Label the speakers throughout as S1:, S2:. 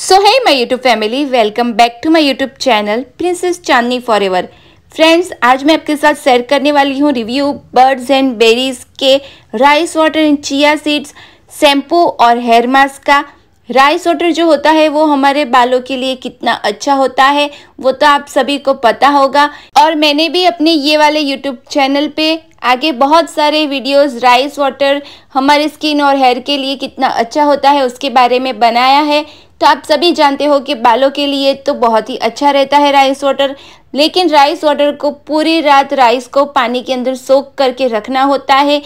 S1: so hi my YouTube family welcome back to my YouTube channel princess Chandni forever friends आज मैं आपके साथ share करने वाली हूँ रिव्यू बर्ड्स एंड बेरीज के rice water and chia seeds shampoo और हेयर मास्क का राइस वाटर जो होता है वो हमारे बालों के लिए कितना अच्छा होता है वो तो आप सभी को पता होगा और मैंने भी अपने ये वाले यूट्यूब चैनल पे आगे बहुत सारे वीडियोस राइस वाटर हमारे स्किन और हेयर के लिए कितना अच्छा होता है उसके बारे में बनाया है तो आप सभी जानते हो कि बालों के लिए तो बहुत ही अच्छा रहता है राइस वाटर लेकिन राइस वाटर को पूरी रात राइस को पानी के अंदर सोख करके रखना होता है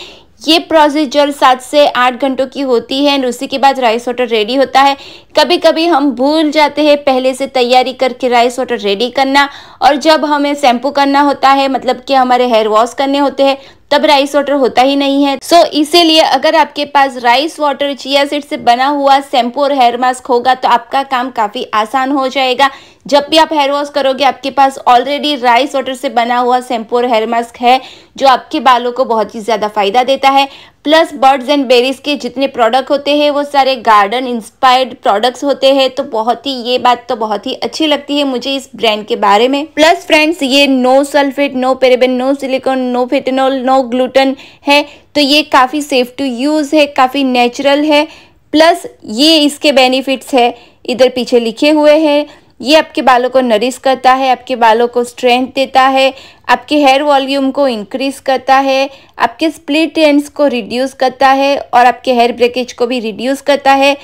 S1: ये प्रोसीजर सात से आठ घंटों की होती है एंड उसी के बाद राइस वाटर रेडी होता है कभी कभी हम भूल जाते हैं पहले से तैयारी करके राइस वाटर रेडी करना और जब हमें शैम्पू करना होता है मतलब कि हमारे हेयर वॉश करने होते हैं तब राइस वाटर होता ही नहीं है सो so, इसीलिए अगर आपके पास राइस वाटर चिया सीड से बना हुआ शैम्पू और हेयर मास्क होगा तो आपका काम काफ़ी आसान हो जाएगा जब भी आप हेयर वॉश करोगे आपके पास ऑलरेडी राइस वाटर से बना हुआ शैम्पू और हेयर मास्क है जो आपके बालों को बहुत ही ज़्यादा फायदा देता है प्लस बर्ड्स एंड बेरीज के जितने प्रोडक्ट होते हैं वो सारे गार्डन इंस्पायर्ड प्रोडक्ट्स होते हैं तो बहुत ही ये बात तो बहुत ही अच्छी लगती है मुझे इस ब्रांड के बारे में प्लस फ्रेंड्स ये no sulphate no paraben no silicone no फिटेनोल नो ग्लूटन है तो ये काफ़ी सेफ टू यूज़ है काफ़ी नेचुरल है प्लस ये इसके बेनिफिट्स है इधर पीछे लिखे हुए हैं ये आपके बालों को नरिश करता है आपके बालों को स्ट्रेंथ देता है आपके हेयर वॉल्यूम को इंक्रीज करता है आपके स्प्लिट एंड्स को रिड्यूस करता है और आपके हेयर ब्रेकेज को भी रिड्यूस करता है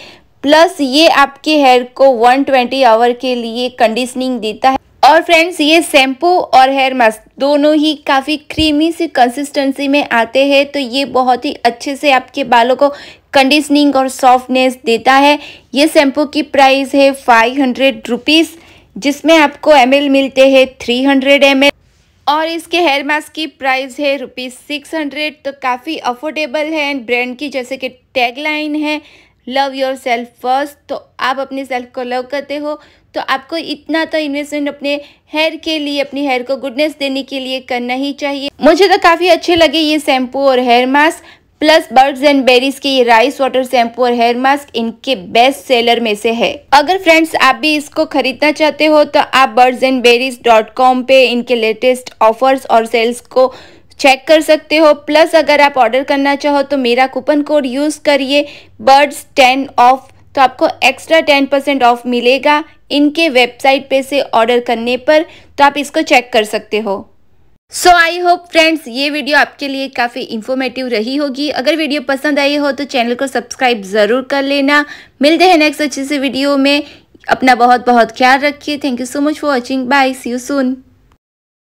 S1: प्लस ये आपके हेयर को 120 आवर के लिए कंडीशनिंग देता है और फ्रेंड्स ये शैम्पू और हेयर मास्क दोनों ही काफ़ी क्रीमी सी कंसिस्टेंसी में आते हैं तो ये बहुत ही अच्छे से आपके बालों को कंडीशनिंग और सॉफ्टनेस देता है ये शैम्पू की प्राइस है फाइव हंड्रेड रुपीज़ जिसमें आपको एम मिलते हैं थ्री हंड्रेड एम और इसके हेयर मास्क की प्राइस है रुपीज़ सिक्स हंड्रेड तो काफ़ी अफोर्डेबल है एंड ब्रांड की जैसे कि टैगलाइन है लव योर सेल्फ फर्स्ट तो आप अपने सेल्फ को लव करते हो तो आपको इतना तो इन्वेस्टमेंट अपने हेयर के लिए अपनी हेयर को गुडनेस देने के लिए करना ही चाहिए मुझे तो काफ़ी अच्छे लगे ये शैम्पू और hair mask plus birds and berries के ये राइस वाटर शैम्पू और हेयर मास्क इनके बेस्ट सेलर में से है अगर फ्रेंड्स आप भी इसको खरीदना चाहते हो तो आप birds and berries dot com पे इनके लेटेस्ट ऑफर्स और सेल्स को चेक कर सकते हो प्लस अगर आप ऑर्डर करना चाहो तो मेरा कूपन कोड यूज़ करिए बर्ड्स टेन ऑफ तो आपको एक्स्ट्रा टेन परसेंट ऑफ मिलेगा इनके वेबसाइट पे से ऑर्डर करने पर तो आप इसको चेक कर सकते हो सो आई होप फ्रेंड्स ये वीडियो आपके लिए काफ़ी इन्फॉर्मेटिव रही होगी अगर वीडियो पसंद आई हो तो चैनल को सब्सक्राइब ज़रूर कर लेना मिलते हैं नेक्स्ट अच्छे से वीडियो में अपना बहुत बहुत ख्याल रखिए thank you so much for watching bye see you soon